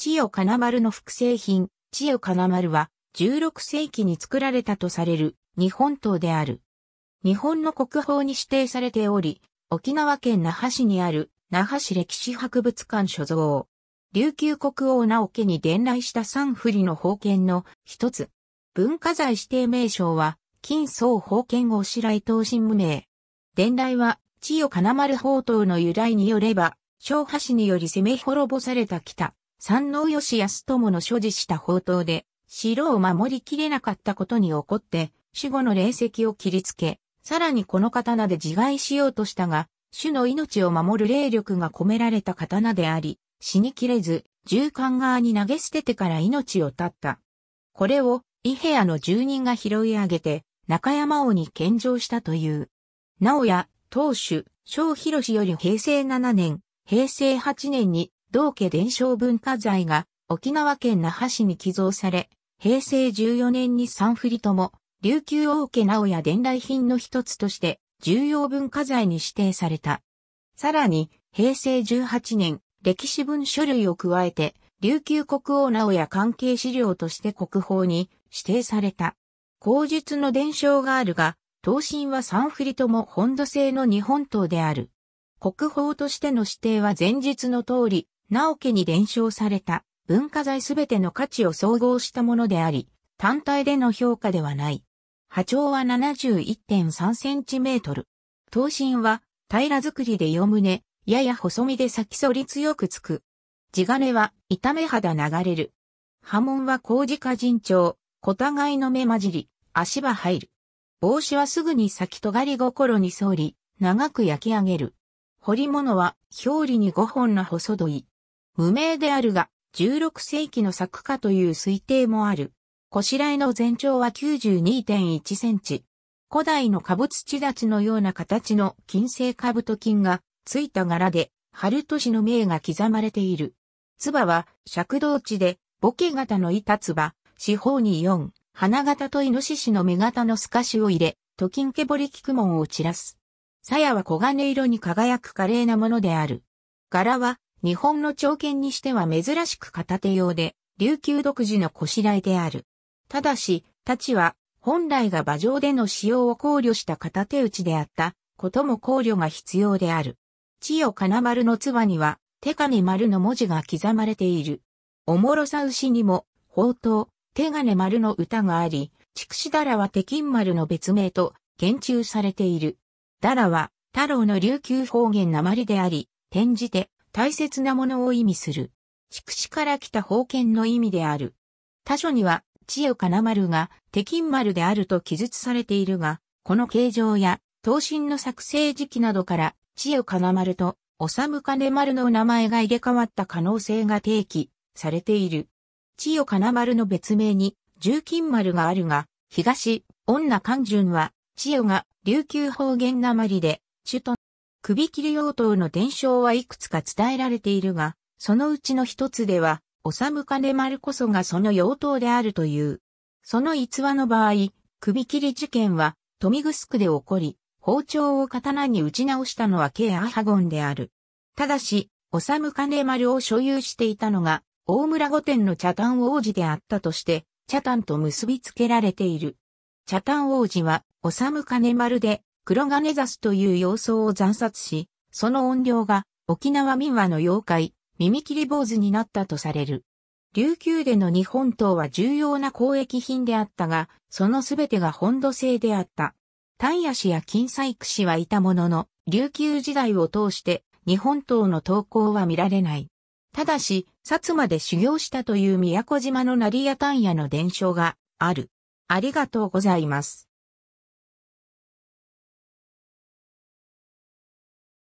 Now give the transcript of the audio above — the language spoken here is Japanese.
千代金丸の複製品、千代金丸は、16世紀に作られたとされる日本刀である。日本の国宝に指定されており、沖縄県那覇市にある那覇市歴史博物館所蔵。琉球国王直家に伝来した三振りの宝剣の一つ。文化財指定名称は、金総宝剣をらい刀身無名。伝来は、千代金丸宝刀の由来によれば、昭和氏により攻め滅ぼされた北三能義康友の所持した宝刀で、城を守りきれなかったことに怒って、守後の霊石を切りつけ、さらにこの刀で自害しようとしたが、主の命を守る霊力が込められた刀であり、死にきれず、銃官側に投げ捨ててから命を絶った。これを、伊部屋の住人が拾い上げて、中山王に献上したという。なおや、当主、小広より平成7年、平成8年に、同家伝承文化財が沖縄県那覇市に寄贈され、平成14年に三振りとも、琉球王家直屋伝来品の一つとして重要文化財に指定された。さらに、平成18年、歴史文書類を加えて、琉球国王直屋関係資料として国宝に指定された。口述の伝承があるが、刀身は三振りとも本土製の日本刀である。国宝としての指定は前述の通り、直家に伝承された文化財すべての価値を総合したものであり、単体での評価ではない。波長は7 1 3トル。頭身は平ら作りで四胸、やや細身で先反り強くつく。地金は痛め肌流れる。波紋は工事家人長、小互いの目混じり、足場入る。帽子はすぐに先尖り心に沿り、長く焼き上げる。彫り物は表裏に5本の細どい、無名であるが、16世紀の作家という推定もある。こしらえの全長は92.1センチ。古代の兜土立ちのような形の金星兜金がついた柄で、春年の名が刻まれている。唾は尺道地で、ボケ型の板唾、四方に四、花形とイノシシの目型の透かしを入れ、と金毛彫り菊門を散らす。鞘は黄金色に輝く華麗なものである。柄は日本の長剣にしては珍しく片手用で、琉球独自のこしらえである。ただし、太刀は、本来が馬上での使用を考慮した片手打ちであったことも考慮が必要である。千代金丸のつばには、手金丸の文字が刻まれている。おもろさ牛にも、宝刀、手金丸の歌があり、筑紫だらは手金丸の別名と、言中されている。だらは、太郎の琉球方言鉛であり、転じて、大切なものを意味する。筑紫から来た封建の意味である。他書には、千代金丸が、手金丸であると記述されているが、この形状や、刀身の作成時期などから、千代金丸と、おさむ金丸の名前が入れ替わった可能性が提起されている。千代金丸の別名に、重金丸があるが、東、女関順は、千代が琉球方言なまりで、首都首切り用刀の伝承はいくつか伝えられているが、そのうちの一つでは、おさむかね丸こそがその妖刀であるという。その逸話の場合、首切り事件は、ぐすくで起こり、包丁を刀に打ち直したのはケアハゴンである。ただし、おさむかね丸を所有していたのが、大村御殿の茶炭王子であったとして、茶炭と結びつけられている。茶炭王子は、おさむかね丸で、黒金ザスという妖僧を惨殺し、その怨霊が沖縄民話の妖怪、耳切り坊主になったとされる。琉球での日本刀は重要な交易品であったが、そのすべてが本土製であった。単野氏や金細工氏はいたものの、琉球時代を通して日本刀の投稿は見られない。ただし、薩摩で修行したという宮古島の成タ単野の伝承がある。ありがとうございます。